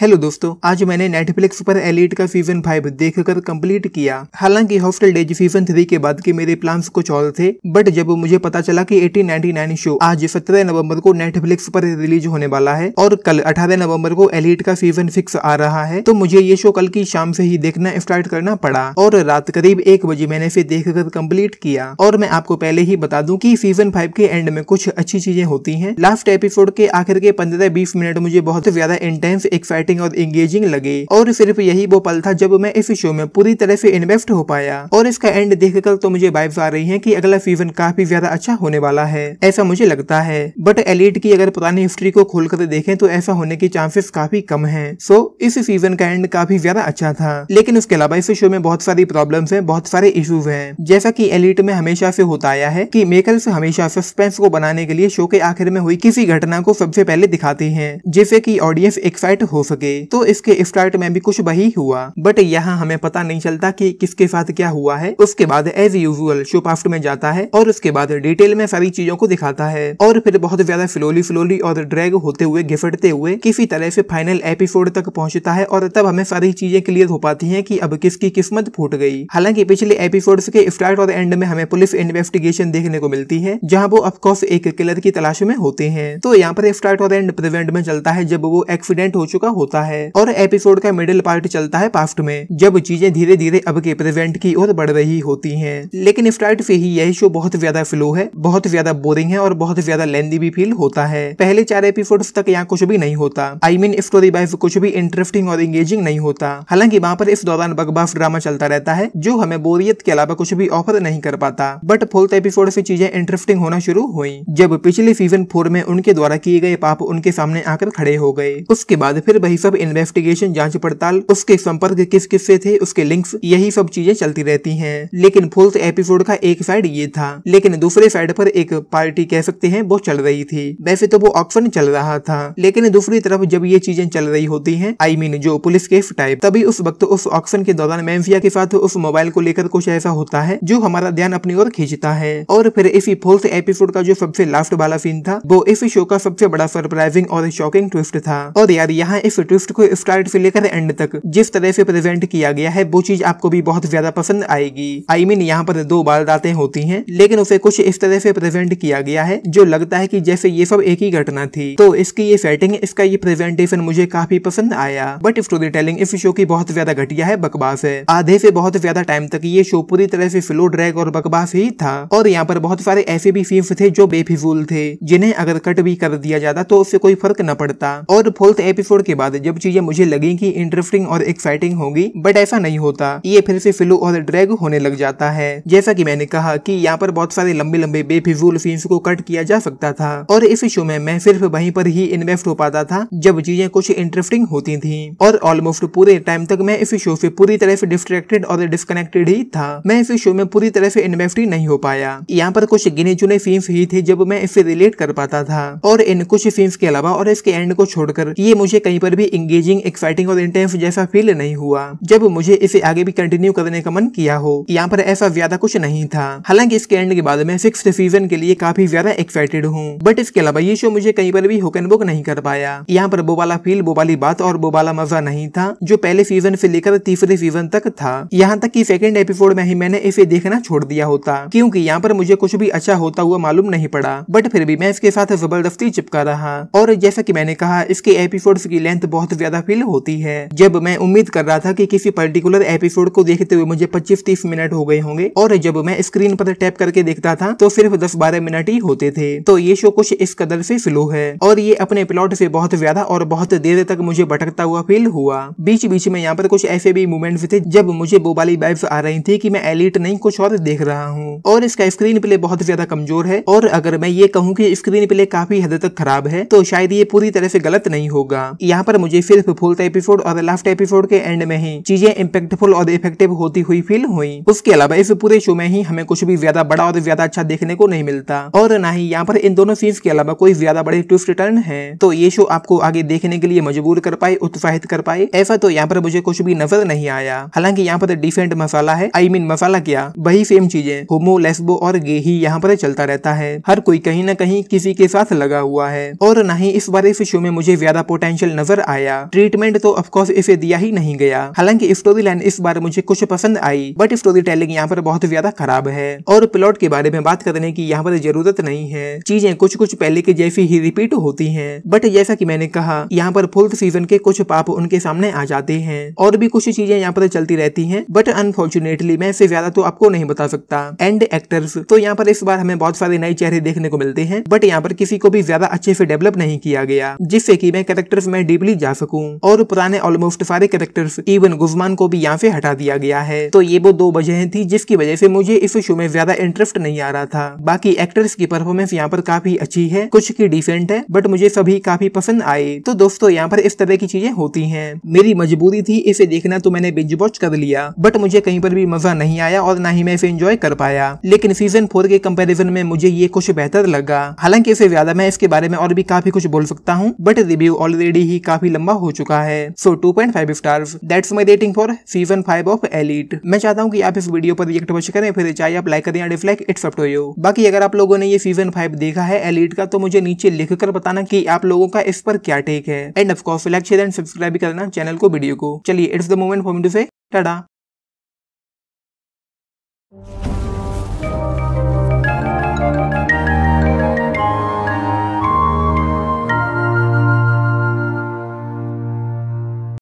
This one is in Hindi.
हेलो दोस्तों आज मैंने नेटफ्लिक्स पर एलिट का सीजन फाइव देखकर कंप्लीट किया हालांकि हॉस्टल डेज सीजन थ्री के बाद के मेरे प्लान्स कुछ और थे बट जब मुझे पता चला कि 1899 शो आज 17 नवंबर को नेटफ्लिक्स पर रिलीज होने वाला है और कल 18 नवंबर को एलिट का सीजन सिक्स आ रहा है तो मुझे ये शो कल की शाम से ही देखना स्टार्ट करना पड़ा और रात करीब एक बजे मैंने इसे देख कर कम्प्लीट किया और मैं आपको पहले ही बता दूँ की सीजन फाइव के एंड में कुछ अच्छी चीजें होती है लास्ट एपिसोड के आखिर के पंद्रह बीस मिनट मुझे बहुत ज्यादा इंटेंस एक्साइट एक्साइटिंग और एंगेजिंग लगे और सिर्फ यही वो पल था जब मैं इस शो में पूरी तरह से इन्वेस्ट हो पाया और इसका एंड देखकर तो मुझे वाइब्स आ रही है की अगला सीजन काफी ज्यादा अच्छा होने वाला है ऐसा मुझे लगता है बट एलिट की अगर पुरानी हिस्ट्री को खोल कर देखें तो ऐसा होने के चांसेस काफी कम है सो इस सीजन का एंड काफी ज्यादा अच्छा था लेकिन उसके अलावा इस शो में बहुत सारी प्रॉब्लम है बहुत सारे इशूज है जैसा की एलिट में हमेशा से होता आया है की मेकल हमेशा सस्पेंस को बनाने के लिए शो के आखिर में हुई किसी घटना को सबसे पहले दिखाती है जिससे की ऑडियंस एक्साइट हो सके सके तो इसके स्टार्ट में भी कुछ वही हुआ बट यहाँ हमें पता नहीं चलता कि किसके साथ क्या हुआ है उसके बाद एज यूजुअल शो में जाता है और उसके बाद डिटेल में सारी चीजों को दिखाता है और फिर बहुत ज्यादा फ्लोली फ्लोली और ड्रैग होते हुए घिफटते हुए किसी तरह से फाइनल एपिसोड तक पहुँचता है और तब हमें सारी चीजें क्लियर हो पाती है कि अब किसकी किस्मत फूट गई हालांकि पिछले एपिसोड के स्टार्ट और एंड में हमें पुलिस इन्वेस्टिगेशन देखने को मिलती है जहाँ वो अफकोर्स एक किलर की तलाश में होते हैं तो यहाँ पर स्टार्ट और एंड प्रेजेंट में चलता है जब वो एक्सीडेंट हो चुका होता होता है और एपिसोड का मिडिल पार्ट चलता है पास्ट में जब चीजें धीरे धीरे अब के प्रेजेंट की ओर बढ़ रही होती है लेकिन स्टार्ट से ही यह शो बहुत ज्यादा फ्लो है बहुत ज्यादा बोरिंग है और बहुत ज्यादा लेंदी भी फील होता है पहले चार एपिसोड तक यहाँ कुछ भी नहीं होता आई मीन स्टोरी वाइज कुछ भी इंटरेस्टिंग और एंगेजिंग नहीं होता हालांकि वहाँ पर इस दौरान बगबाफ ड्रामा चलता रहता है जो हमें बोरियत के अलावा कुछ भी ऑफर नहीं कर पाता बट फोर्थ एपिसोड से चीजें इंटरेस्टिंग होना शुरू हुई जब पिछले सीजन फोर में उनके द्वारा किए गए पाप उनके सामने आकर खड़े हो गए उसके बाद फिर वही सब इन्वेस्टिगेशन जांच पड़ताल उसके संपर्क किस किस से थे उसके लिंक्स यही सब चीजें चलती रहती हैं लेकिन फोर्थ एपिसोड का एक साइड ये था लेकिन दूसरे साइड पर एक पार्टी कह सकते हैं वो चल रही थी वैसे तो वो ऑक्शन चल रहा था लेकिन दूसरी तरफ जब ये चीजें चल रही होती है आई मीन जो पुलिस केस टाइप तभी उस वक्त उस ऑक्शन के दौरान मैंफिया के साथ उस मोबाइल को लेकर कुछ ऐसा होता है जो हमारा ध्यान अपनी ओर खींचता है और फिर इसी फोर्थ एपिसोड का जो सबसे लास्ट वाला सीन था वो इस शो का सबसे बड़ा सरप्राइजिंग और शॉकिंग ट्विस्ट था और यार यहाँ इस ट्विस्ट को स्टार्ट से लेकर एंड तक जिस तरह से प्रेजेंट किया गया है वो चीज आपको भी बहुत ज्यादा पसंद आएगी आई I मीन mean, यहाँ पर दो दाते होती है लेकिन उसे कुछ इस तरह से प्रेजेंट किया गया है जो लगता है की जैसे ये सब एक ही घटना थी तो इसकी ये सेटिंग इसका ये प्रेजेंटेशन मुझे काफी पसंद आया बट स्टोरी टेलिंग इस शो की बहुत ज्यादा घटिया है बकवास है आधे से बहुत ज्यादा टाइम तक ये शो पूरी तरह से फ्लो ड्रैग और बकवास ही था और यहाँ पर बहुत सारे ऐसे भी सीन्स थे जो बेफिजूल थे जिन्हें अगर कट भी कर दिया जाता तो उससे कोई फर्क न पड़ता और फोर्थ एपिसोड के बाद जब चीजें मुझे लगी की इंटरेस्टिंग और एक्साइटिंग होगी बट ऐसा नहीं होता ये फिर से फिलू और ड्रैग होने लग जाता है जैसा की मैंने कहा की यहाँ पर बहुत सारे लंबे लंबे बेफिजूल सीन्स को कट किया जा सकता था और इस शो में मैं सिर्फ वहीं पर ही इन्वेस्ट हो पाता था जब चीजें कुछ इंटरेस्टिंग होती थी और ऑलमोस्ट पूरे टाइम तक मैं इस शो से पूरी तरह से डिस्ट्रैक्टेड और डिस्कनेक्टेड ही था मैं इस शो में पूरी तरह से इन्वेस्ट नहीं हो पाया यहाँ पर कुछ गिने चुने सीन्स ही थे जब मैं इससे रिलेट कर पाता था और इन कुछ सीन्स के अलावा और इसके एंड को छोड़कर ये मुझे कहीं पर भी इंगेजिंग एक्साइटिंग और इंटेंस जैसा फील नहीं हुआ जब मुझे इसे आगे भी कंटिन्यू करने का मन किया हो यहाँ पर ऐसा ज्यादा कुछ नहीं था हालांकि इसके एंड के बाद में सिक्स सीजन के लिए काफी ज्यादा एक्साइटेड हूँ बट इसके अलावा ये शो मुझे कहीं पर भी हुक बुक नहीं कर पाया यहाँ पर बोबाला फील बोबाली बात और बोबाला मजा नहीं था जो पहले सीजन से लेकर तीसरे सीजन तक था यहाँ तक की सेकेंड एपिसोड में ही मैंने इसे देखना छोड़ दिया होता क्योंकि यहाँ पर मुझे कुछ भी अच्छा होता हुआ मालूम नहीं पड़ा बट फिर भी मैं इसके साथ जबरदस्ती चिपका रहा और जैसा की मैंने कहा इसके एपिसोड की लेंथ बहुत ज्यादा फील होती है जब मैं उम्मीद कर रहा था कि किसी पर्टिकुलर एपिसोड को देखते हुए मुझे पच्चीस तीस मिनट हो गए होंगे और जब मैं स्क्रीन पर टैप करके देखता था तो सिर्फ दस बारह मिनट ही होते थे तो ये शो कुछ इस कदर से स्लो है और ये अपने प्लॉट से बहुत ज्यादा और बहुत देर तक मुझे भटकता हुआ फील हुआ बीच बीच में यहाँ पर कुछ ऐसे भी मूवमेंट थे जब मुझे वो वाली वाइब्स आ रही थी की मैं एलिट नहीं कुछ और देख रहा हूँ और इसका स्क्रीन प्ले बहुत ज्यादा कमजोर है और अगर मैं ये कहूँ की स्क्रीन प्ले काफी हद तक खराब है तो शायद ये पूरी तरह से गलत नहीं होगा यहाँ पर मुझे सिर्फ फुल एपिसोड और लास्ट एपिसोड के एंड में ही चीजें इम्पेक्टफुल और इफेक्टिव होती हुई फील हुई उसके अलावा इस पूरे शो में ही हमें कुछ भी ज्यादा बड़ा और ज्यादा अच्छा देखने को नहीं मिलता और न ही यहाँ पर इन दोनों सीन्स के अलावा कोई ज्यादा बड़े ट्विस्ट रिटर्न है तो ये शो आपको आगे देखने के लिए मजबूर कर पाए उत्साहित कर पाए ऐसा तो यहाँ पर मुझे कुछ भी नजर नहीं आया हालांकि यहाँ पर डिफरेंट मसाला है आई मीन मसाला क्या वही सेम चीजें होमो लेस्बो और गे ही यहाँ पर चलता रहता है हर कोई कहीं ना कहीं किसी के साथ लगा हुआ है और ना ही इस बार इस शो में मुझे ज्यादा पोटेंशियल नजर आया ट्रीटमेंट तो ऑफकोर्स इसे दिया ही नहीं गया हालांकि स्टोरी लाइन इस बार मुझे कुछ पसंद आई बट स्टोरी टेलिंग यहाँ पर बहुत ज्यादा खराब है और प्लॉट के बारे में बात करने की यहाँ पर जरूरत नहीं है चीजें कुछ कुछ पहले के जैसी ही रिपीट होती है बट जैसा की मैंने कहा यहाँ पर फोर्थ सीजन के कुछ पाप उनके सामने आ जाते हैं और भी कुछ चीजें यहाँ पर चलती रहती है बट अनफॉर्चुनेटली मैं इसे ज्यादा तो आपको नहीं बता सकता एंड एक्टर्स तो यहाँ पर इस बार हमें बहुत सारे नए चेहरे देखने को मिलते हैं बट यहाँ पर किसी को भी ज्यादा अच्छे से डेवलप नहीं किया गया जिससे की मैं कैरेक्टर्स में डीपली जा सकूं और पुराने ऑलमोस्ट सारे कैरेक्टर्स इवन गुजमान को भी यहाँ से हटा दिया गया है तो ये वो दो वजह थी जिसकी वजह से मुझे इस शो में ज्यादा इंटरेस्ट नहीं आ रहा था बाकी एक्टर्स की परफॉर्मेंस यहाँ पर काफी अच्छी है कुछ की डिसेंट है बट मुझे सभी काफी पसंद आए तो दोस्तों यहाँ पर इस तरह की चीजें होती है मेरी मजबूरी थी इसे देखना तो मैंने बिंज वॉच कर लिया बट मुझे कहीं पर भी मजा नहीं आया और ना ही मैं इसे एंजॉय कर पाया लेकिन सीजन फोर के कम्पेरिजन में मुझे ये कुछ बेहतर लगा हालांकि इसे ज्यादा मैं इसके बारे में और भी काफी कुछ बोल सकता हूँ बट रिव्यू ऑलरेडी ही काफी काफी लंबा हो चुका है so two point five star that's my rating for season five of Elite मैं चाहता हूँ कि आप इस वीडियो पर रिएक्ट वॉच करें फिर चाहे आप लाइक करें या dislike it's up to you बाकी अगर आप लोगों ने ये सीजन फाइव देखा है एलिट का तो मुझे नीचे लिख कर बताना की आप लोगों का इस पर क्या टेक है and of course like share and subscribe भी करना चैनल को वीडियो को चलिए it's the moment for me to say Tata